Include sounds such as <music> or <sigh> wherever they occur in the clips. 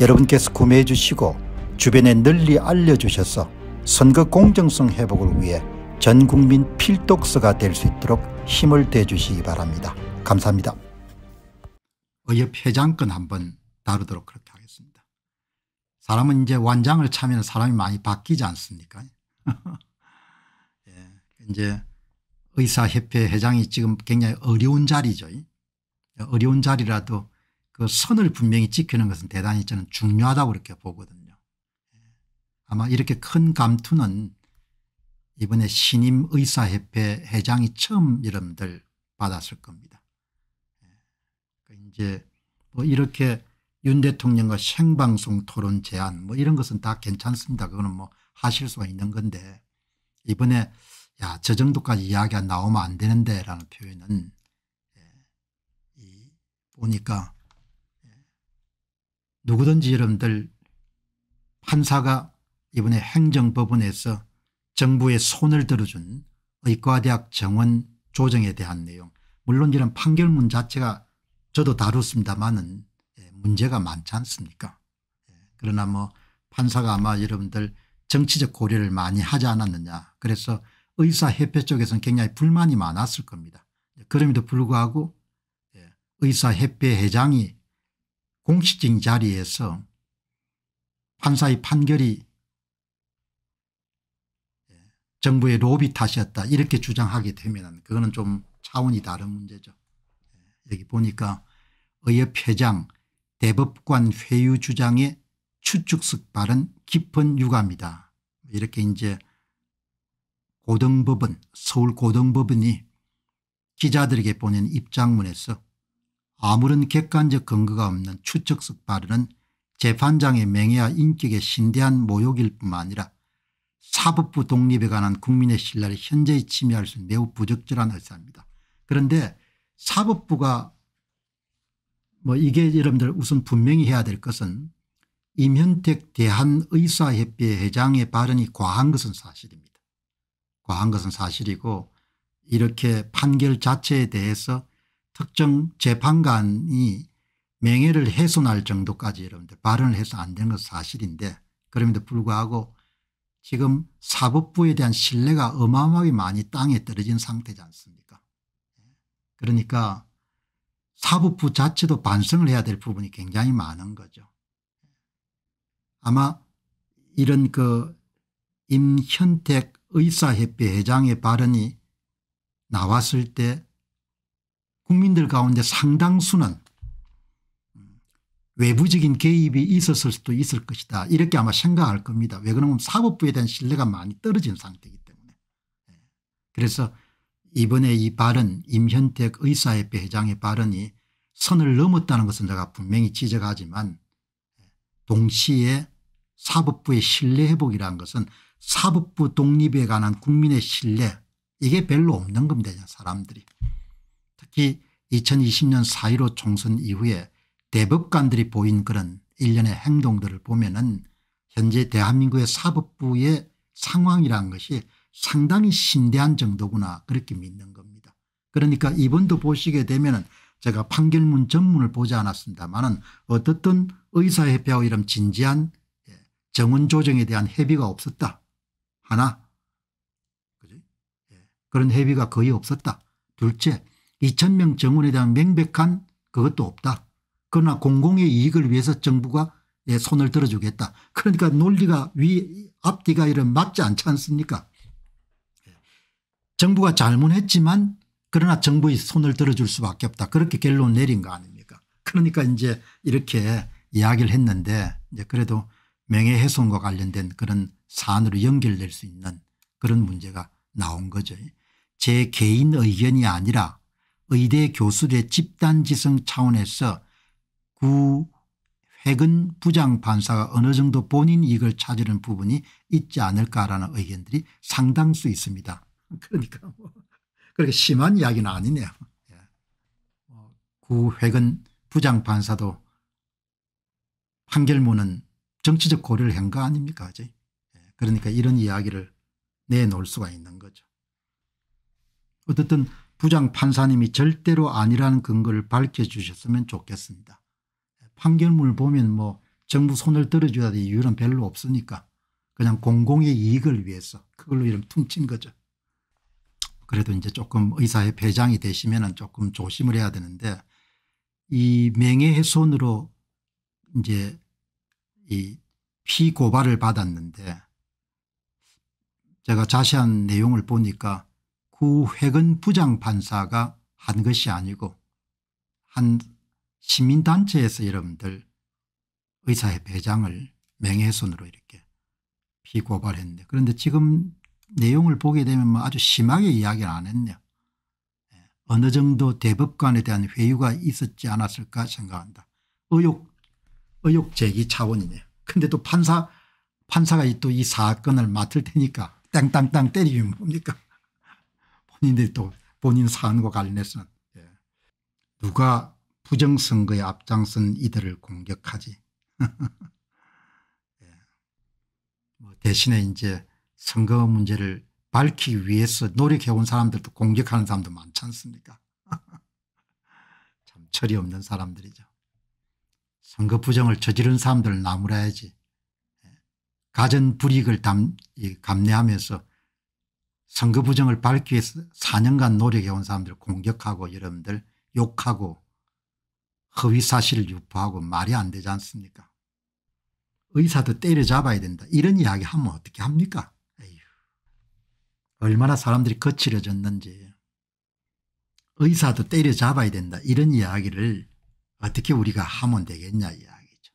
여러분께서 구매해 주시고 주변에 널리 알려주셔서 선거 공정성 회복을 위해 전국민 필독서가 될 수 있도록 힘을 대주시기 바랍니다. 감사합니다. 의협 회장권 한번 다루도록 그렇게 하겠습니다. 사람은 이제 완장을 차면 사람이 많이 바뀌지 않습니까 <laughs> 예, 이제 의사협회 회장이 지금 굉장히 어려운 자리죠. 어려운 자리라도 그 선을 분명히 지키는 것은 대단히 저는 중요하다고 이렇게 보거든요. 예. 아마 이렇게 큰 감투는 이번에 신임 의사협회 회장이 처음 여러들 받았을 겁니다. 예. 그러니까 이제 뭐 이렇게 윤 대통령과 생방송 토론 제안 뭐 이런 것은 다 괜찮습니다. 그거는 뭐 하실 수가 있는 건데 이번에 야저 정도까지 이야기가 나오면 안 되는데 라는 표현은 예, 보니까 누구든지 여러분들 판사가 이번에 행정법원에서 정부의 손을 들어준 의과대학 정원 조정에 대한 내용 물론 이런 판결문 자체가 저도 다뤘습니다만은 예, 문제가 많지 않습니까 예, 그러나 뭐 판사가 아마 여러분들 정치적 고려를 많이 하지 않았느냐 그래서 의사협회 쪽에서는 굉장히 불만이 많았을 겁니다. 그럼에도 불구하고 예, 의사협회 회장이 공식적인 자리에서 판사의 판결이 정부의 로비 탓이었다 이렇게 주장하게 되면 그거는 좀 차원이 다른 문제죠. 예, 여기 보니까 의협 회장 대법관 회유 주장의 추측석 발은 깊은 유감이다. 이렇게 이제 고등법원 서울고등법원이 기자들에게 보낸 입장문에서 아무런 객관적 근거가 없는 추측석 발언은 재판장의 명예와 인격의 신대한 모욕일 뿐만 아니라 사법부 독립에 관한 국민의 신뢰를 현재히 침해할 수 있는 매우 부적절한 의사입니다 그런데 사법부가 뭐 이게 여러분들 우선 분명히 해야 될 것은 임현택 대한의사협회 회장의 발언이 과한 것은 사실입니다. 과한 것은 사실이고 이렇게 판결 자체에 대해서 특정 재판관이 명예를 훼손할 정도까지 여러분들 발언을 해서 안 되는 것은 사실인데 그럼에도 불구하고 지금 사법부에 대한 신뢰가 어마어마하게 많이 땅에 떨어진 상태지 않습니까 그러니까 사법부 자체도 반성을 해야 될 부분이 굉장히 많은 거죠. 아마 이런 그 임현택 의사협회 회장의 발언이 나왔을 때 국민들 가운데 상당수는 외부적인 개입이 있었을 수도 있을 것이다 이렇게 아마 생각할 겁니다. 왜 그러면 사법부에 대한 신뢰가 많이 떨어진 상태이기 때문에. 예. 그래서 이번에 이 발언 임현택 의사협회 회장의 발언이 선을 넘었다는 것은 제가 분명히 지적하지만 예. 동시에 사법부의 신뢰 회복이라는 것은 사법부 독립에 관한 국민의 신뢰 이게 별로 없는 겁니다 사람들이. 특히 2020년 4.15 총선 이후에 대법관들이 보인 그런 일련의 행동들을 보면 은 현재 대한민국의 사법부의 상황이라는 것이 상당히 신대한 정도구나 그렇게 믿는 겁니다. 그러니까 이번도 보시게 되면 은 제가 판결문 전문을 보지 않았습니다만 은 어떻든 의사협회와 이런 진지한 예, 정원 조정에 대한 협의가 없었다. 하나 예, 그런 협의가 거의 없었다. 둘째 2천명 정원에 대한 명백한 그것도 없다. 그러나 공공의 이익을 위해서 정부가 손을 들어주겠다. 그러니까 논리가 위 앞뒤가 이런 맞지 않지 않습니까 정부가 잘못했지만 그러나 정부의 손을 들어줄 수밖에 없다. 그렇게 결론 내린 거 아닙니까 그러니까 이제 이렇게 이야기를 했는데 이제 그래도 명예훼손과 관련된 그런 사안으로 연결될 수 있는 그런 문제가 나온 거죠. 제 개인 의견이 아니라 의대 교수들의 집단지성 차원에서 구 회근 부장판사가 어느 정도 본인 이익을 찾으는 부분이 있지 않을까라는 의견들이 상당수 있습니다. <laughs> 그러니까 뭐 그렇게 심한 이야기는 아니네요. 예. 뭐 구 회근 부장판사도 판결문은 정치적 고려를 한 거 아닙니까 어제. 예. 그러니까 이런 이야기를 내놓을 수가 있는 거죠. 어쨌든 부장 판사님이 절대로 아니라는 근거를 밝혀주셨으면 좋겠습니다. 판결문을 보면 뭐 정부 손을 들어줘야 이유는 별로 없으니까 그냥 공공의 이익을 위해서 그걸로 이름 퉁친 거죠. 그래도 이제 조금 의사의 배장이 되시면 조금 조심을 해야 되는데 이 명예훼손으로 이제 이 피고발을 받았는데 제가 자세한 내용을 보니까 구회근 부장판사가 한 것이 아니고 한 시민단체에서 여러분들 의사의 배장을 맹해손으로 이렇게 피고발했는데 그런데 지금 내용을 보게 되면 뭐 아주 심하게 이야기를 안 했네요. 예, 어느 정도 대법관에 대한 회유가 있었지 않았을까 생각한다. 의혹, 의혹 제기 차원이네요. 근데 또 판사, 판사가 또이 사건을 맡을 테니까 땅땅땅 때리면 뭡니까? 본인이또 본인 사안과 관련해서는 예. 누가 부정선거에 앞장선 이들을 공격하지. <laughs> 예. 뭐 대신에 이제 선거 문제를 밝히기 위해서 노력해온 사람들도 공격하는 사람도 많지 않습니까 <laughs> 참 철이 없는 사람들이죠. 선거 부정을 저지른 사람들을 나무라야지. 예. 가전 불이익을 감내하면서 선거 부정을 밝기 위해서 4년간 노력해온 사람들 공격하고 여러분들 욕하고 허위사실을 유포하고 말이 안 되지 않습니까 의사도 때려잡아야 된다 이런 이야기 하면 어떻게 합니까 에휴. 얼마나 사람들이 거칠어졌는지 의사도 때려잡아야 된다 이런 이야기를 어떻게 우리가 하면 되겠냐 이야기죠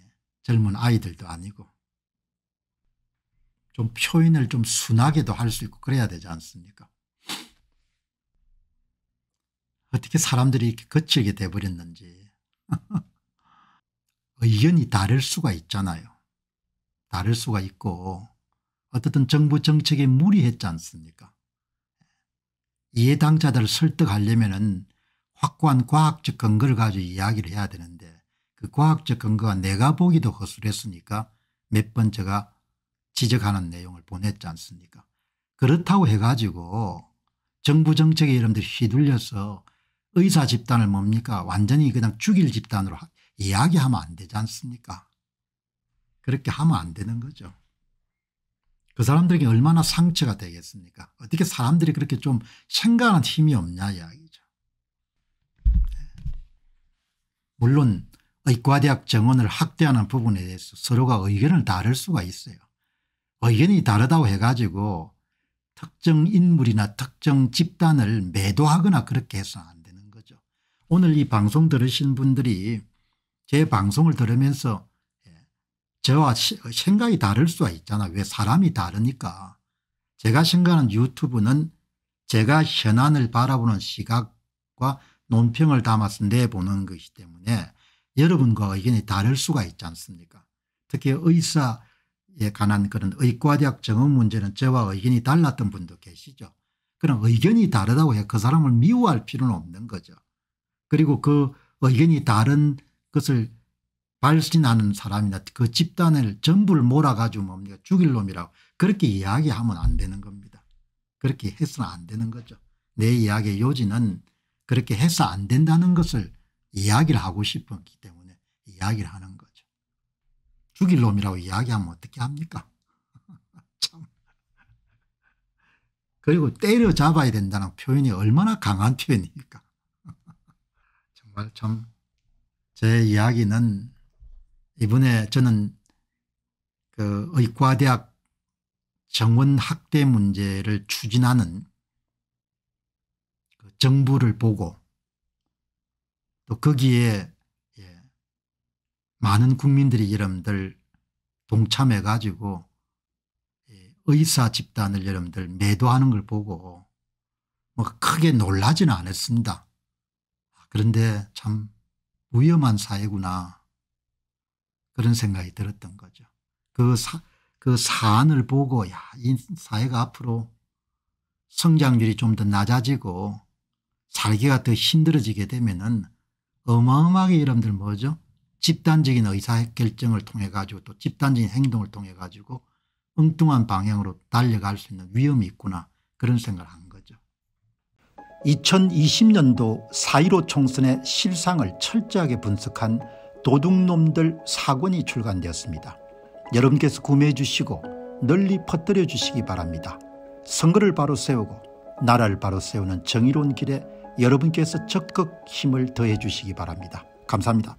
예. 젊은 아이들도 아니고 좀 표현을 좀 순하게도 할 수 있고 그래야 되지 않습니까? 어떻게 사람들이 이렇게 거칠게 돼버렸는지 <laughs> 의견이 다를 수가 있잖아요. 다를 수가 있고 어떻든 정부 정책에 무리했지 않습니까? 이해 당자들을 설득하려면 은 확고한 과학적 근거를 가지고 이야기를 해야 되는데 그 과학적 근거가 내가 보기도 허술했으니까 몇 번째가 지적하는 내용을 보냈지 않습니까 그렇다고 해가지고 정부 정책에 여러분들이 휘둘려서 의사 집단을 뭡니까 완전히 그냥 죽일 집단으로 이야기하면 안 되지 않습니까 그렇게 하면 안 되는 거죠. 그 사람들에게 얼마나 상처가 되겠습니까 어떻게 사람들이 그렇게 좀 생각하는 힘이 없냐 이야기죠. 네. 물론 의과대학 정원을 학대하는 부분에 대해서 서로가 의견을 다를 수가 있어요. 의견이 어, 다르다고 해가지고 특정 인물이나 특정 집단을 매도하거나 그렇게 해서는 안 되는 거죠. 오늘 이 방송 들으신 분들이 제 방송을 들으면서 예, 저와 생각이 다를 수가 있잖아. 왜 사람이 다르니까. 제가 생각하는 유튜브는 제가 현안을 바라보는 시각과 논평을 담아서 내보는 것이기 때문에 여러분과 의견이 다를 수가 있지 않습니까 특히 의사 에 관한 그런 의과대학 정원 문제는 저와 의견이 달랐던 분도 계시죠. 그런 의견이 다르다고 해그 사람을 미워할 필요는 없는 거죠. 그리고 그 의견이 다른 것을 발신하는 사람이나 그 집단을 전부를 몰아가지고 뭐 뭡니까 죽일 놈이라고 그렇게 이야기하면 안 되는 겁니다. 그렇게 해서는 안 되는 거죠. 내 이야기의 요지는 그렇게 해서 안 된다는 것을 이야기를 하고 싶었기 때문에 이야기를 하는 죽일 놈이라고 이야기하면 어떻게 합니까? <laughs> 참. 그리고 때려잡아야 된다는 표현이 얼마나 강한 표현입니까? <laughs> 정말 참 제 이야기는 이번에 저는 그 의과대학 정원 학대 문제를 추진하는 그 정부를 보고 또 거기에 많은 국민들이 여러분들 동참해 가지고 예, 의사 집단을 여러분들 매도하는 걸 보고 뭐 크게 놀라지는 않았습니다. 아, 그런데 참 위험한 사회구나 그런 생각이 들었던 거죠. 그, 사, 그 사안을 보고 야이 사회가 앞으로 성장률이 좀 더 낮아지고 살기가 더 힘들어지게 되면 은 어마어마하게 여러분들 뭐죠 집단적인 의사결정을 통해 가지고 또 집단적인 행동을 통해 가지고 엉뚱한 방향으로 달려갈 수 있는 위험이 있구나 그런 생각을 한 거죠. 2020년도 4.15 총선의 실상을 철저하게 분석한 도둑놈들 사권이 출간되었습니다. 여러분께서 구매해 주시고 널리 퍼뜨려 주시기 바랍니다. 선거를 바로 세우고 나라를 바로 세우는 정의로운 길에 여러분께서 적극 힘을 더해 주시기 바랍니다. 감사합니다.